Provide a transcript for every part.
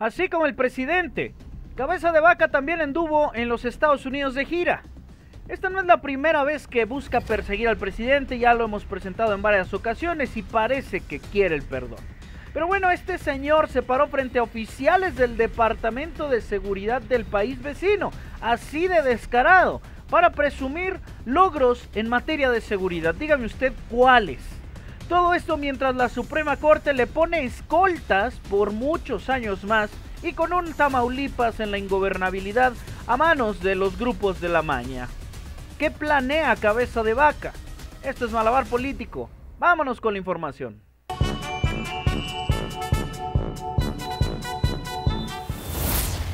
así como el presidente. Cabeza de Vaca también anduvo en los Estados Unidos de gira. Esta no es la primera vez que busca perseguir al presidente, ya lo hemos presentado en varias ocasiones y parece que quiere el perdón. Pero bueno, este señor se paró frente a oficiales del Departamento de Seguridad del país vecino, así de descarado, para presumir logros en materia de seguridad. Dígame usted cuáles. Todo esto mientras la Suprema Corte le pone escoltas por muchos años más y con un Tamaulipas en la ingobernabilidad a manos de los grupos de la maña. ¿Qué planea cabeza de vaca? Esto es Malabar Político. Vámonos con la información.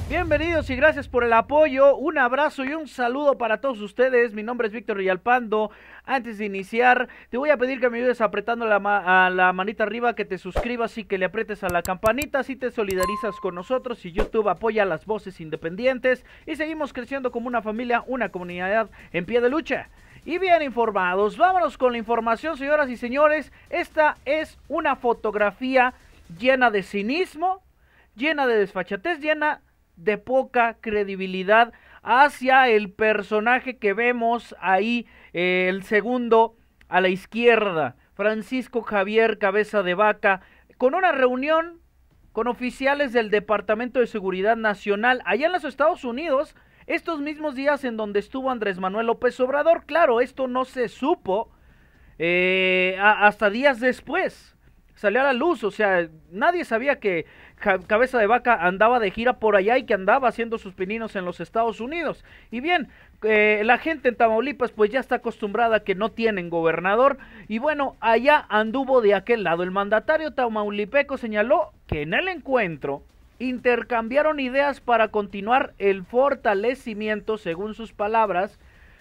Bienvenidos y gracias por el apoyo. Un abrazo y un saludo para todos ustedes. Mi nombre es Víctor Rialpando. Antes de iniciar, te voy a pedir que me ayudes apretando la, a la manita arriba, que te suscribas y que le aprietes a la campanita. Si te solidarizas con nosotros y YouTube apoya las voces independientes. Y seguimos creciendo como una familia, una comunidad en pie de lucha y bien informados. Vámonos con la información, señoras y señores. Esta es una fotografía llena de cinismo, llena de desfachatez, llena de poca credibilidad hacia el personaje que vemos ahí, eh, el segundo a la izquierda, Francisco Javier Cabeza de Vaca, con una reunión con oficiales del Departamento de Seguridad Nacional allá en los Estados Unidos, estos mismos días en donde estuvo Andrés Manuel López Obrador. Claro, esto no se supo eh, hasta días después salió a la luz, o sea, nadie sabía que Cabeza de Vaca andaba de gira por allá y que andaba haciendo sus pininos en los Estados Unidos. Y bien, eh, la gente en Tamaulipas pues ya está acostumbrada a que no tienen gobernador y bueno, allá anduvo de aquel lado. El mandatario tamaulipeco señaló que en el encuentro intercambiaron ideas para continuar el fortalecimiento, según sus palabras,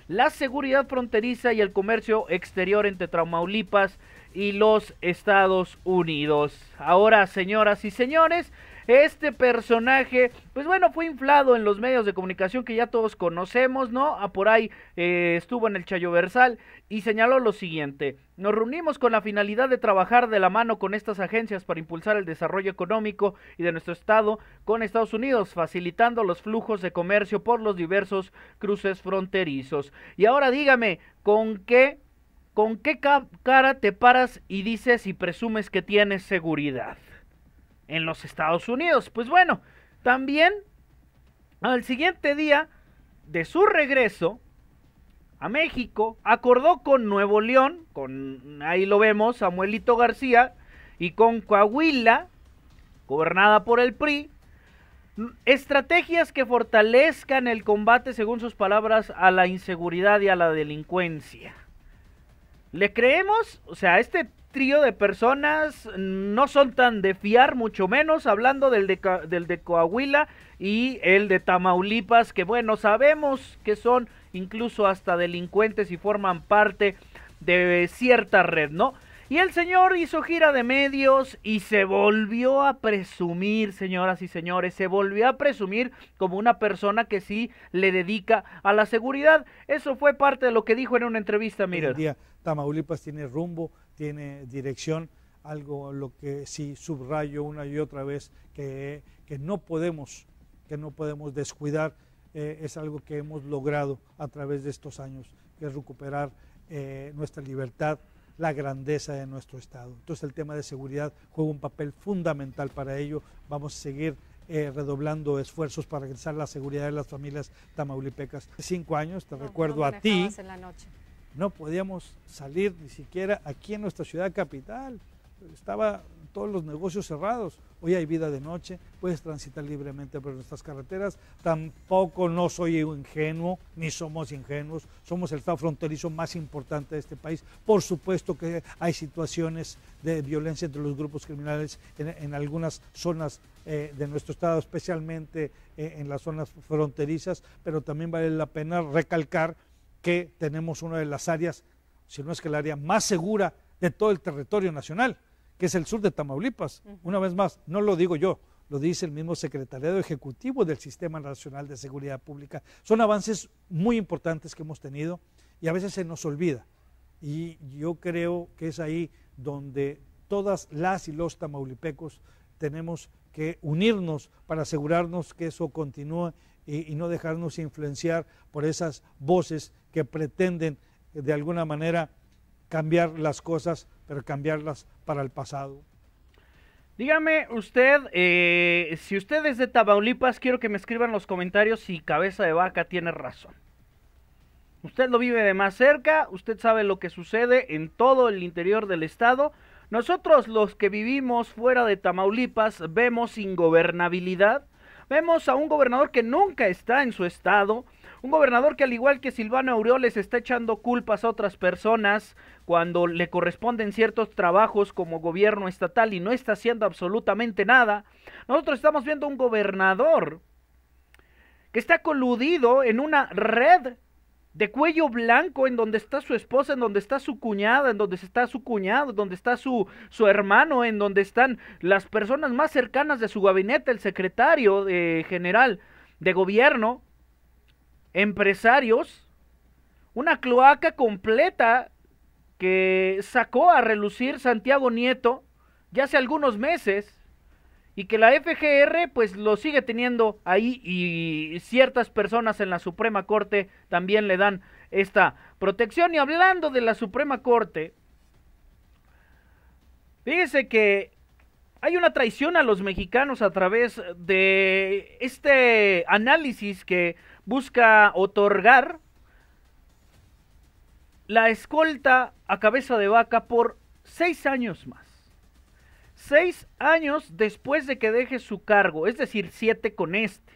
la seguridad fronteriza y el comercio exterior entre Traumaulipas y los Estados Unidos. Ahora, señoras y señores, este personaje, pues bueno, fue inflado en los medios de comunicación que ya todos conocemos, ¿no? A ah, por ahí eh, estuvo en el Chayoversal y señaló lo siguiente. Nos reunimos con la finalidad de trabajar de la mano con estas agencias para impulsar el desarrollo económico y de nuestro Estado con Estados Unidos, facilitando los flujos de comercio por los diversos cruces fronterizos. Y ahora dígame, ¿con qué, con qué cara te paras y dices y presumes que tienes seguridad? en los Estados Unidos. Pues bueno, también al siguiente día de su regreso a México, acordó con Nuevo León, con ahí lo vemos, Samuelito García, y con Coahuila, gobernada por el PRI, estrategias que fortalezcan el combate, según sus palabras, a la inseguridad y a la delincuencia. ¿Le creemos? O sea, este trío de personas no son tan de fiar, mucho menos hablando del de, del de Coahuila y el de Tamaulipas, que bueno, sabemos que son incluso hasta delincuentes y forman parte de cierta red, ¿no? Y el señor hizo gira de medios y se volvió a presumir, señoras y señores, se volvió a presumir como una persona que sí le dedica a la seguridad. Eso fue parte de lo que dijo en una entrevista, mira. Tamaulipas tiene rumbo tiene dirección, algo lo que sí subrayo una y otra vez, que, que no, podemos, que no podemos descuidar, eh, es algo que hemos logrado a través de estos años, que es recuperar eh, nuestra libertad, la grandeza de nuestro Estado. Entonces el tema de seguridad juega un papel fundamental para ello. Vamos a seguir eh, redoblando esfuerzos para regresar la seguridad de las familias tamaulipecas. Cinco años, te recuerdo a ti no podíamos salir ni siquiera aquí en nuestra ciudad capital. Estaba todos los negocios cerrados. Hoy hay vida de noche, puedes transitar libremente por nuestras carreteras. Tampoco no soy ingenuo, ni somos ingenuos. Somos el estado fronterizo más importante de este país. Por supuesto que hay situaciones de violencia entre los grupos criminales en, algunas zonas eh, de nuestro estado, especialmente eh, en las zonas fronterizas, pero también vale la pena recalcar que tenemos una de las áreas, si no es que el área más segura de todo el territorio nacional, que es el sur de Tamaulipas. Una vez más, no lo digo yo, lo dice el mismo secretariado ejecutivo del Sistema Nacional de Seguridad Pública. Son avances muy importantes que hemos tenido y a veces se nos olvida. Y yo creo que es ahí donde todas las y los tamaulipecos tenemos que unirnos para asegurarnos que eso continúe y, no dejarnos influenciar por esas voces que pretenden eh, de alguna manera cambiar las cosas, pero cambiarlas para el pasado. Dígame usted, eh, si usted es de Tamaulipas, quiero que me escriban los comentarios si Cabeza de Vaca tiene razón. Usted lo vive de más cerca, usted sabe lo que sucede en todo el interior del estado. Nosotros los que vivimos fuera de Tamaulipas vemos ingobernabilidad, Vemos a un gobernador que nunca está en su estado, un gobernador que al igual que Silvano Aureoles está echando culpas a otras personas cuando le corresponden ciertos trabajos como gobierno estatal y no está haciendo absolutamente nada. Nosotros estamos viendo un gobernador que está coludido en una red de cuello blanco en donde está su esposa, en donde está su cuñada, en donde está su cuñado, en donde está su, su hermano, en donde están las personas más cercanas de su gabinete, el secretario eh, general de gobierno, empresarios, una cloaca completa que sacó a relucir Santiago Nieto ya hace algunos meses y que la FGR pues lo sigue teniendo ahí y ciertas personas en la Suprema Corte también le dan esta protección. Y hablando de la Suprema Corte, fíjese que hay una traición a los mexicanos a través de este análisis que busca otorgar la escolta a cabeza de vaca por seis años más seis años después de que deje su cargo, es decir, siete con este.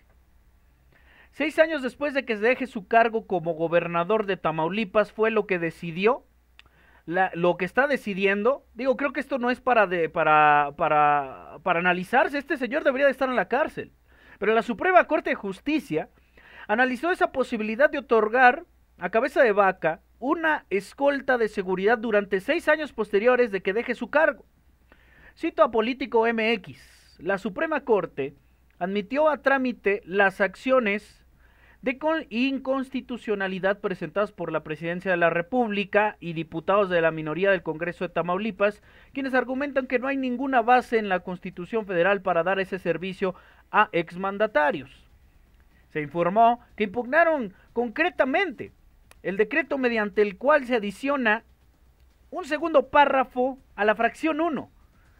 Seis años después de que deje su cargo como gobernador de Tamaulipas fue lo que decidió, lo que está decidiendo. Digo, creo que esto no es para, de, para, para, para analizarse, este señor debería de estar en la cárcel. Pero la Suprema Corte de Justicia analizó esa posibilidad de otorgar a cabeza de vaca una escolta de seguridad durante seis años posteriores de que deje su cargo. Cito a Político MX. La Suprema Corte admitió a trámite las acciones de inconstitucionalidad presentadas por la Presidencia de la República y diputados de la minoría del Congreso de Tamaulipas, quienes argumentan que no hay ninguna base en la Constitución Federal para dar ese servicio a exmandatarios. Se informó que impugnaron concretamente el decreto mediante el cual se adiciona un segundo párrafo a la fracción 1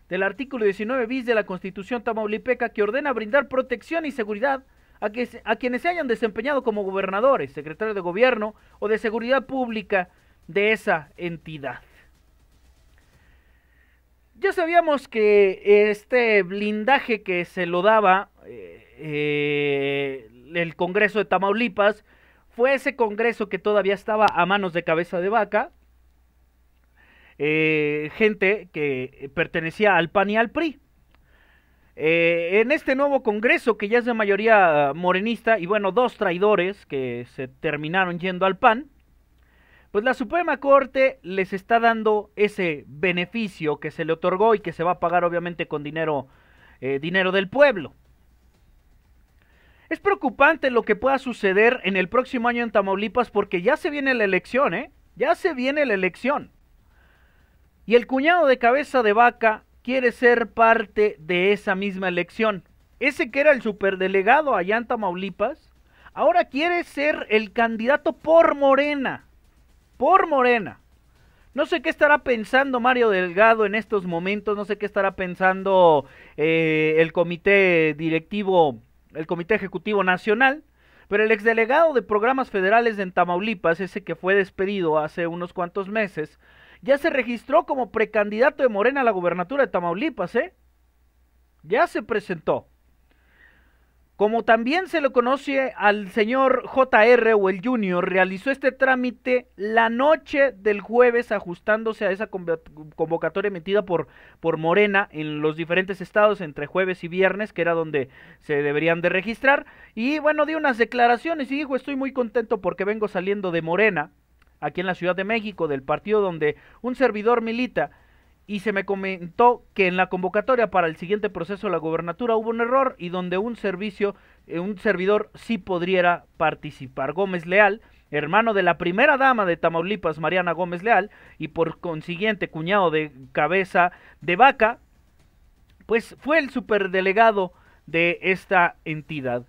del artículo 19 bis de la Constitución Tamaulipeca que ordena brindar protección y seguridad a, quienes se hayan desempeñado como gobernadores, secretarios de gobierno o de seguridad pública de esa entidad. Ya sabíamos que este blindaje que se lo daba eh, eh, el Congreso de Tamaulipas fue ese Congreso que todavía estaba a manos de cabeza de vaca, eh, gente que pertenecía al PAN y al PRI. Eh, en este nuevo Congreso, que ya es de mayoría morenista, y bueno, dos traidores que se terminaron yendo al PAN, pues la Suprema Corte les está dando ese beneficio que se le otorgó y que se va a pagar obviamente con dinero, eh, dinero del pueblo. Es preocupante lo que pueda suceder en el próximo año en Tamaulipas porque ya se viene la elección, ¿eh? Ya se viene la elección. Y el cuñado de cabeza de vaca quiere ser parte de esa misma elección. Ese que era el superdelegado allá en Tamaulipas, ahora quiere ser el candidato por Morena. Por Morena. No sé qué estará pensando Mario Delgado en estos momentos, no sé qué estará pensando eh, el comité directivo, el comité ejecutivo nacional, pero el exdelegado de programas federales en Tamaulipas, ese que fue despedido hace unos cuantos meses, ya se registró como precandidato de Morena a la gubernatura de Tamaulipas, ¿eh? Ya se presentó. Como también se lo conoce al señor JR o el Junior, realizó este trámite la noche del jueves ajustándose a esa convocatoria emitida por, por Morena en los diferentes estados entre jueves y viernes, que era donde se deberían de registrar. Y bueno, dio unas declaraciones y dijo, estoy muy contento porque vengo saliendo de Morena aquí en la Ciudad de México, del partido donde un servidor milita, y se me comentó que en la convocatoria para el siguiente proceso de la gobernatura hubo un error y donde un servicio, eh, un servidor sí podría participar. Gómez Leal, hermano de la primera dama de Tamaulipas, Mariana Gómez Leal, y por consiguiente cuñado de cabeza de vaca, pues fue el superdelegado de esta entidad.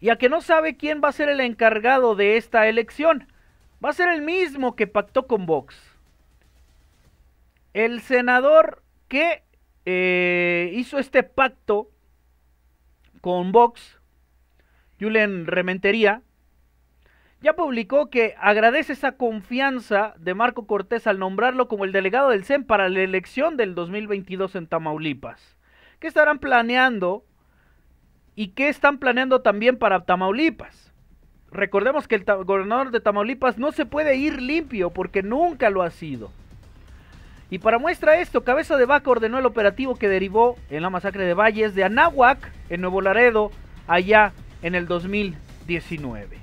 Y a que no sabe quién va a ser el encargado de esta elección, Va a ser el mismo que pactó con Vox. El senador que eh, hizo este pacto con Vox, Julen Rementería, ya publicó que agradece esa confianza de Marco Cortés al nombrarlo como el delegado del CEN para la elección del 2022 en Tamaulipas. ¿Qué estarán planeando? ¿Y qué están planeando también para Tamaulipas? Recordemos que el gobernador de Tamaulipas no se puede ir limpio porque nunca lo ha sido. Y para muestra esto, Cabeza de Vaca ordenó el operativo que derivó en la masacre de Valles de Anáhuac, en Nuevo Laredo, allá en el 2019.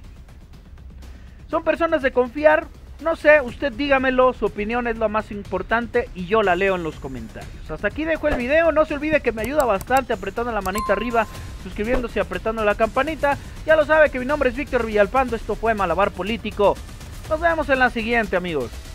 Son personas de confiar, no sé, usted dígamelo, su opinión es lo más importante y yo la leo en los comentarios. Hasta aquí dejo el video, no se olvide que me ayuda bastante apretando la manita arriba, suscribiéndose y apretando la campanita. Ya lo sabe que mi nombre es Víctor Villalpando, esto fue Malabar Político. Nos vemos en la siguiente amigos.